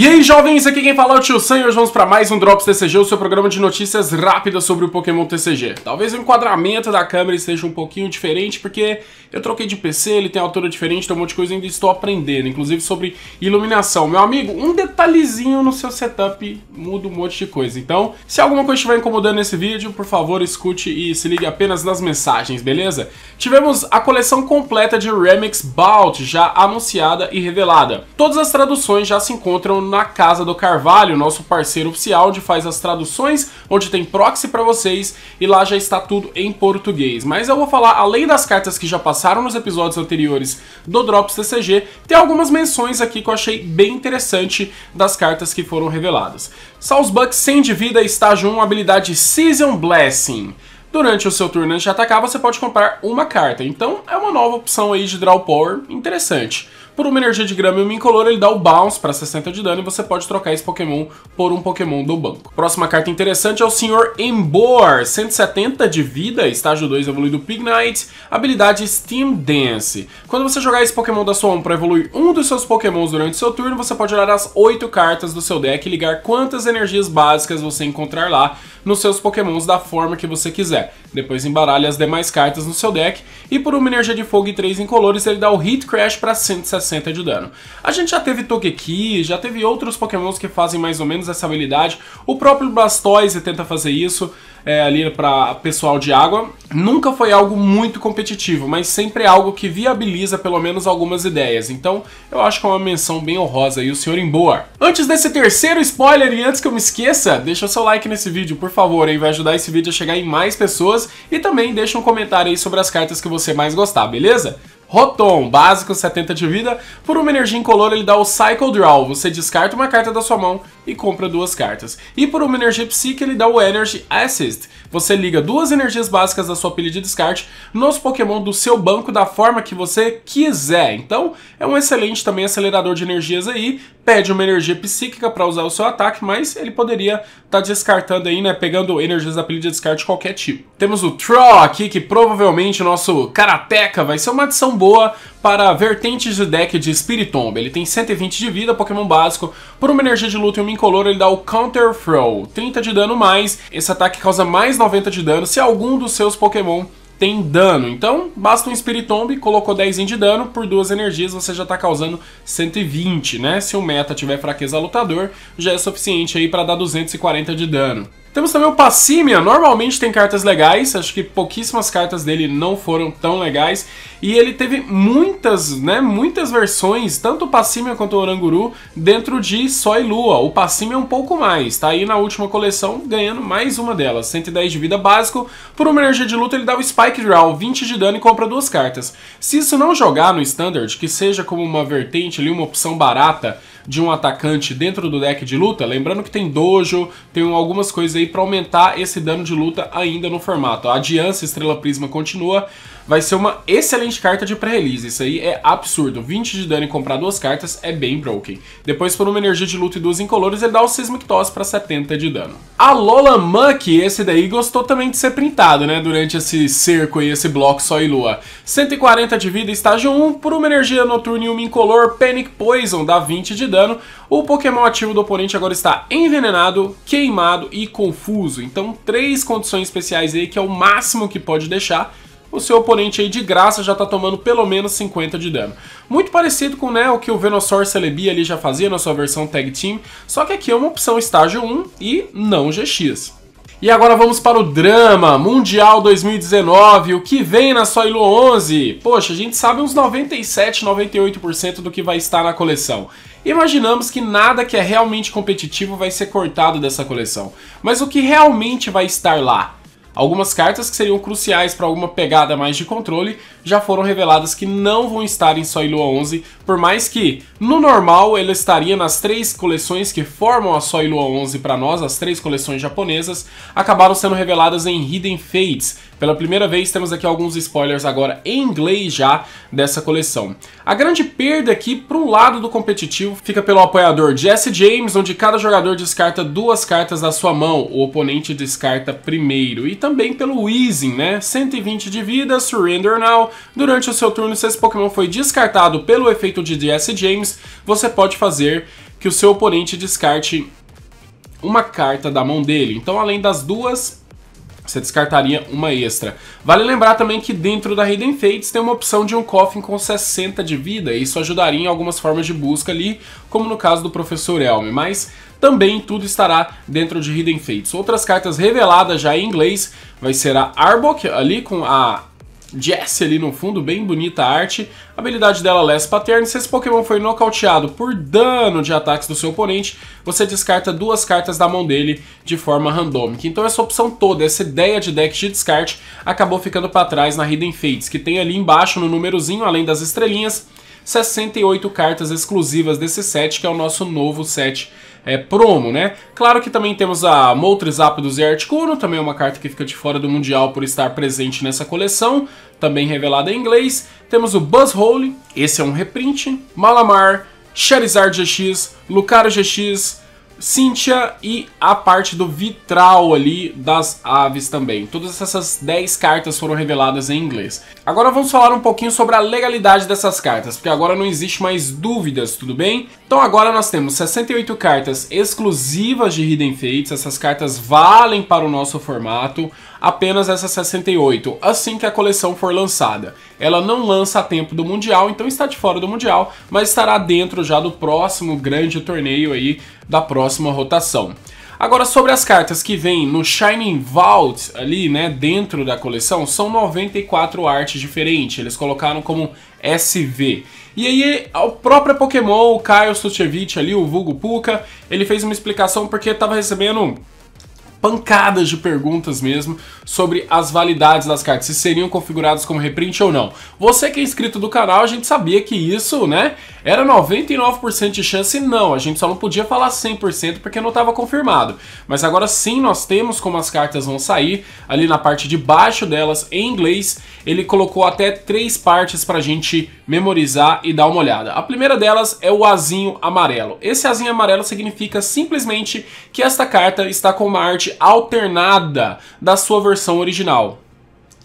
E aí, jovens, aqui quem fala é o Tio Sam e hoje vamos para mais um Drops TCG, o seu programa de notícias rápidas sobre o Pokémon TCG. Talvez o enquadramento da câmera esteja um pouquinho diferente, porque eu troquei de PC, ele tem altura diferente, tem um monte de coisa e ainda estou aprendendo, inclusive sobre iluminação. Meu amigo, um detalhezinho no seu setup muda um monte de coisa. Então, se alguma coisa estiver incomodando nesse vídeo, por favor, escute e se ligue apenas nas mensagens, beleza? Tivemos a coleção completa de Remix Bout já anunciada e revelada. Todas as traduções já se encontram na Casa do Carvalho, nosso parceiro oficial, onde faz as traduções, onde tem proxy para vocês e lá já está tudo em português. Mas eu vou falar, além das cartas que já passaram nos episódios anteriores do Drops TCG, tem algumas menções aqui que eu achei bem interessante das cartas que foram reveladas. Saul's Buck sem de vida, estágio 1, habilidade Season Blessing. Durante o seu turno antes de atacar, você pode comprar uma carta. Então, é uma nova opção aí de draw power interessante. Por uma energia de grama e uma incolor, ele dá o bounce para 60 de dano e você pode trocar esse Pokémon por um Pokémon do banco. Próxima carta interessante é o Sr. Embor, 170 de vida, estágio 2 evoluído Pignite, habilidade Steam Dance. Quando você jogar esse Pokémon da sua mão para evoluir um dos seus Pokémons durante seu turno, você pode olhar as 8 cartas do seu deck e ligar quantas energias básicas você encontrar lá nos seus Pokémons da forma que você quiser. Depois embaralhe as demais cartas no seu deck e por uma energia de fogo e 3 incolores, ele dá o Hit Crash para 160 60 de dano. A gente já teve Togeki, já teve outros pokémons que fazem mais ou menos essa habilidade. O próprio Blastoise tenta fazer isso é, ali para pessoal de água. Nunca foi algo muito competitivo, mas sempre é algo que viabiliza pelo menos algumas ideias. Então eu acho que é uma menção bem honrosa aí o senhor em boa. Antes desse terceiro spoiler e antes que eu me esqueça, deixa seu like nesse vídeo, por favor, aí vai ajudar esse vídeo a chegar em mais pessoas e também deixa um comentário aí sobre as cartas que você mais gostar, beleza? Rotom, básico, 70 de vida. Por uma energia incolor, ele dá o Cycle Draw. Você descarta uma carta da sua mão e compra duas cartas. E por uma energia psíquica, ele dá o Energy Assist. Você liga duas energias básicas da sua pilha de descarte nos Pokémon do seu banco da forma que você quiser. Então, é um excelente também acelerador de energias aí. Pede uma energia psíquica para usar o seu ataque, mas ele poderia estar tá descartando aí, né? Pegando energias da pilha de descarte de qualquer tipo. Temos o Troll aqui, que provavelmente nosso Karateka vai ser uma adição boa para vertentes do deck de Spiritomb. Ele tem 120 de vida, Pokémon básico. Por uma energia de luta e uma incolor, ele dá o Counter Throw, 30 de dano mais. Esse ataque causa mais 90 de dano se algum dos seus Pokémon tem dano. Então, basta um Spiritomb, colocou 10 de dano, por duas energias você já está causando 120, né? Se o meta tiver fraqueza lutador, já é suficiente aí para dar 240 de dano. Temos também o Passimia, normalmente tem cartas legais, acho que pouquíssimas cartas dele não foram tão legais, e ele teve muitas, né, muitas versões, tanto o Passimia quanto o Oranguru, dentro de Só e Lua. O Passímia é um pouco mais, tá aí na última coleção ganhando mais uma delas, 110 de vida básico, por uma energia de luta ele dá o Spike Draw, 20 de dano e compra duas cartas. Se isso não jogar no Standard, que seja como uma vertente ali, uma opção barata, de um atacante dentro do deck de luta, lembrando que tem dojo, tem algumas coisas aí para aumentar esse dano de luta ainda no formato. A Adiança Estrela Prisma continua, vai ser uma excelente carta de pré-release, isso aí é absurdo. 20 de dano e comprar duas cartas é bem broken. Depois por uma energia de luta e duas incolores, ele dá o Seismic Toss pra 70 de dano. A Lola Monkey, esse daí gostou também de ser printado, né, durante esse cerco e esse bloco só e lua. 140 de vida, estágio 1, por uma energia noturna e uma incolor, Panic Poison, dá 20 de dano, o Pokémon ativo do oponente agora está envenenado, queimado e confuso. Então três condições especiais aí que é o máximo que pode deixar o seu oponente aí de graça já tá tomando pelo menos 50 de dano. Muito parecido com né, o que o Venusaur Celebi ali já fazia na sua versão Tag Team, só que aqui é uma opção estágio 1 e não GX. E agora vamos para o drama Mundial 2019, o que vem na sua Ilo 11? Poxa, a gente sabe uns 97, 98% do que vai estar na coleção. Imaginamos que nada que é realmente competitivo vai ser cortado dessa coleção, mas o que realmente vai estar lá? Algumas cartas que seriam cruciais para alguma pegada mais de controle já foram reveladas que não vão estar em só Ilua 11, por mais que, no normal, ela estaria nas três coleções que formam a só Ilua 11 para nós, as três coleções japonesas, acabaram sendo reveladas em Hidden Fates. Pela primeira vez temos aqui alguns spoilers agora em inglês já dessa coleção. A grande perda aqui para o lado do competitivo fica pelo apoiador Jesse James, onde cada jogador descarta duas cartas da sua mão, o oponente descarta primeiro. E também também pelo Weezing, né? 120 de vida, Surrender Now. Durante o seu turno, se esse Pokémon foi descartado pelo efeito de DS James, você pode fazer que o seu oponente descarte uma carta da mão dele. Então, além das duas você descartaria uma extra. Vale lembrar também que dentro da Hidden Fates tem uma opção de um coffin com 60 de vida, e isso ajudaria em algumas formas de busca ali, como no caso do Professor Elm, mas também tudo estará dentro de Hidden Fates. Outras cartas reveladas já em inglês vai ser a Arbok, ali com a Jess ali no fundo, bem bonita a arte. A habilidade dela, Less Pattern, se esse Pokémon foi nocauteado por dano de ataques do seu oponente, você descarta duas cartas da mão dele de forma randômica. Então essa opção toda, essa ideia de deck de descarte, acabou ficando para trás na Hidden Fates, que tem ali embaixo no númerozinho, além das estrelinhas, 68 cartas exclusivas desse set, que é o nosso novo set é, promo, né? Claro que também temos a Moltres, Aptos e Articuno, também é uma carta que fica de fora do Mundial por estar presente nessa coleção, também revelada em inglês. Temos o Buzz Hole, esse é um reprint, Malamar, Charizard GX, Lucario GX, Cynthia e a parte do vitral ali das aves também. Todas essas 10 cartas foram reveladas em inglês. Agora vamos falar um pouquinho sobre a legalidade dessas cartas, porque agora não existe mais dúvidas, tudo bem? Então agora nós temos 68 cartas exclusivas de Hidden Fates, essas cartas valem para o nosso formato apenas essa 68, assim que a coleção for lançada. Ela não lança a tempo do Mundial, então está de fora do Mundial, mas estará dentro já do próximo grande torneio aí da próxima rotação. Agora sobre as cartas que vêm no Shining Vault ali, né, dentro da coleção, são 94 artes diferentes, eles colocaram como SV. E aí, o próprio Pokémon, o Kyle Suchevich ali, o vulgo Puka, ele fez uma explicação porque estava recebendo pancadas de perguntas mesmo sobre as validades das cartas, se seriam configuradas como reprint ou não. Você que é inscrito do canal, a gente sabia que isso, né, era 99% de chance não, a gente só não podia falar 100% porque não estava confirmado. Mas agora sim nós temos como as cartas vão sair, ali na parte de baixo delas em inglês, ele colocou até três partes para a gente memorizar e dar uma olhada. A primeira delas é o azinho amarelo. Esse azinho amarelo significa simplesmente que esta carta está com uma arte arte alternada da sua versão original.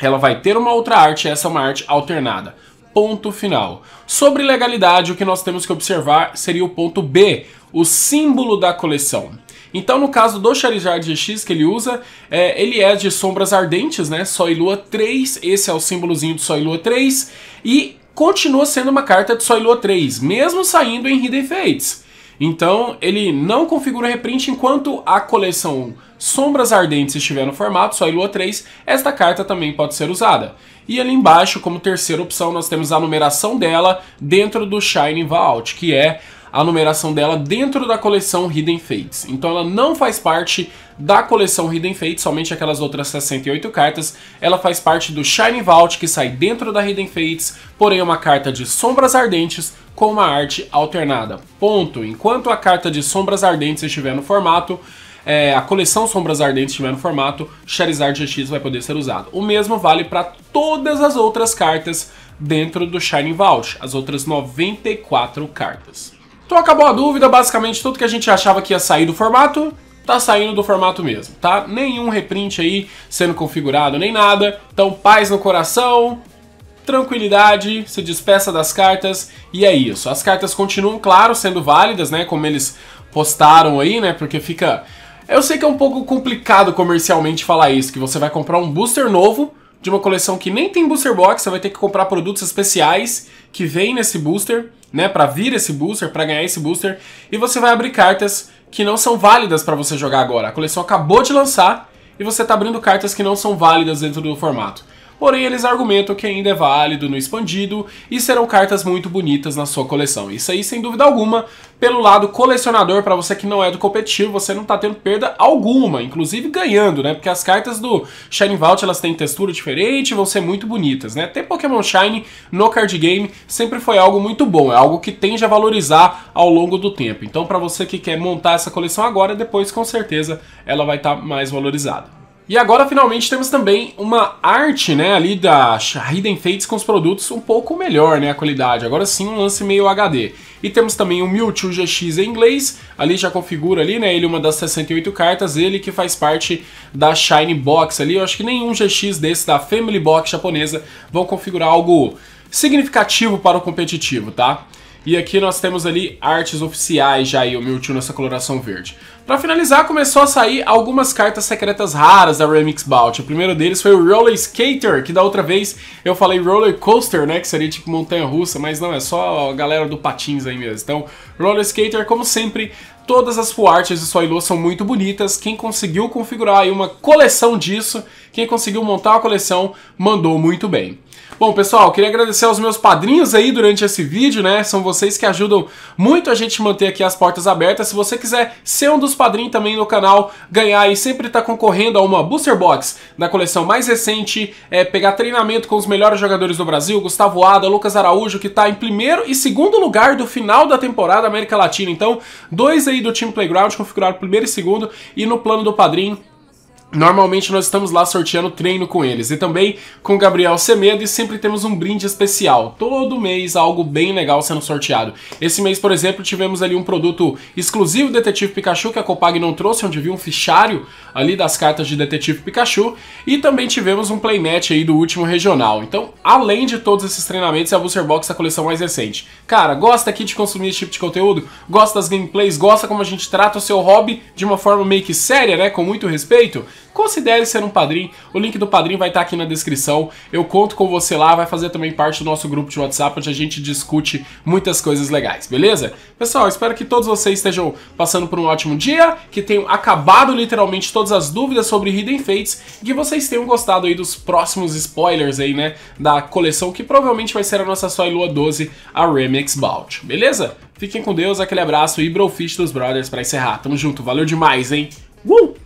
Ela vai ter uma outra arte, essa é uma arte alternada. Ponto final. Sobre legalidade, o que nós temos que observar seria o ponto B, o símbolo da coleção. Então, no caso do Charizard GX que ele usa, é, ele é de sombras ardentes, né? Sol e Lua 3, esse é o símbolozinho do Só e Lua 3, e continua sendo uma carta de Só e Lua 3, mesmo saindo em Hidden Fates. Então, ele não configura reprint enquanto a coleção Sombras Ardentes estiver no formato, só em Lua 3, esta carta também pode ser usada. E ali embaixo, como terceira opção, nós temos a numeração dela dentro do Shining Vault, que é a numeração dela dentro da coleção Hidden Fates. Então ela não faz parte da coleção Hidden Fates, somente aquelas outras 68 cartas. Ela faz parte do Shining Vault, que sai dentro da Hidden Fates, porém é uma carta de Sombras Ardentes com uma arte alternada. Ponto. Enquanto a carta de Sombras Ardentes estiver no formato, é, a coleção Sombras Ardentes estiver no formato, Charizard GX vai poder ser usado. O mesmo vale para todas as outras cartas dentro do Shining Vault, as outras 94 cartas. Então acabou a dúvida, basicamente tudo que a gente achava que ia sair do formato, tá saindo do formato mesmo, tá? Nenhum reprint aí sendo configurado nem nada. Então paz no coração, tranquilidade, se despeça das cartas e é isso. As cartas continuam, claro, sendo válidas, né, como eles postaram aí, né, porque fica... Eu sei que é um pouco complicado comercialmente falar isso, que você vai comprar um booster novo de uma coleção que nem tem booster box, você vai ter que comprar produtos especiais que vêm nesse booster, né, para vir esse booster, para ganhar esse booster, e você vai abrir cartas que não são válidas para você jogar agora. A coleção acabou de lançar e você está abrindo cartas que não são válidas dentro do formato porém eles argumentam que ainda é válido no expandido e serão cartas muito bonitas na sua coleção. Isso aí, sem dúvida alguma, pelo lado colecionador, para você que não é do competitivo, você não está tendo perda alguma, inclusive ganhando, né? Porque as cartas do Shining Vault, elas têm textura diferente vão ser muito bonitas, né? Ter Pokémon Shine no card game sempre foi algo muito bom, é algo que tende a valorizar ao longo do tempo. Então, para você que quer montar essa coleção agora, depois com certeza ela vai estar tá mais valorizada. E agora finalmente temos também uma arte, né, ali da Hidden Fates com os produtos um pouco melhor, né, a qualidade. Agora sim um lance meio HD. E temos também o Mewtwo GX em inglês, ali já configura ali, né, ele uma das 68 cartas, ele que faz parte da Shine Box ali. Eu acho que nenhum GX desse da Family Box japonesa vão configurar algo significativo para o competitivo, tá? E aqui nós temos ali artes oficiais já aí, o Mewtwo nessa coloração verde. Pra finalizar, começou a sair algumas cartas secretas raras da Remix Bout. O primeiro deles foi o Roller Skater, que da outra vez eu falei Roller Coaster, né, que seria tipo montanha-russa, mas não, é só a galera do patins aí mesmo. Então, Roller Skater, como sempre, todas as fuartes arts de Soilô são muito bonitas. Quem conseguiu configurar aí uma coleção disso, quem conseguiu montar a coleção, mandou muito bem. Bom, pessoal, queria agradecer aos meus padrinhos aí durante esse vídeo, né? São vocês que ajudam muito a gente manter aqui as portas abertas. Se você quiser ser um dos padrinhos também no canal, ganhar e sempre estar tá concorrendo a uma Booster Box na coleção mais recente, é, pegar treinamento com os melhores jogadores do Brasil, Gustavo Ada, Lucas Araújo, que está em primeiro e segundo lugar do final da temporada América Latina. Então, dois aí do time Playground configurado primeiro e segundo, e no plano do padrinho Normalmente nós estamos lá sorteando treino com eles e também com Gabriel Semedo e sempre temos um brinde especial. Todo mês algo bem legal sendo sorteado. Esse mês, por exemplo, tivemos ali um produto exclusivo Detetive Pikachu que a Copag não trouxe, onde viu um fichário ali das cartas de Detetive Pikachu e também tivemos um playmatch aí do último regional. Então, além de todos esses treinamentos, é a Booster Box é a coleção mais recente. Cara, gosta aqui de consumir esse tipo de conteúdo? Gosta das gameplays? Gosta como a gente trata o seu hobby de uma forma meio que séria, né? Com muito respeito? considere ser um padrinho. O link do padrinho vai estar tá aqui na descrição. Eu conto com você lá, vai fazer também parte do nosso grupo de WhatsApp, onde a gente discute muitas coisas legais, beleza? Pessoal, espero que todos vocês estejam passando por um ótimo dia, que tenham acabado literalmente todas as dúvidas sobre Hidden Fates e que vocês tenham gostado aí dos próximos spoilers aí, né, da coleção que provavelmente vai ser a nossa só Lua 12, a Remix Bout, beleza? Fiquem com Deus, aquele abraço e Brofish dos Brothers para encerrar. Tamo junto, valeu demais, hein? Uh!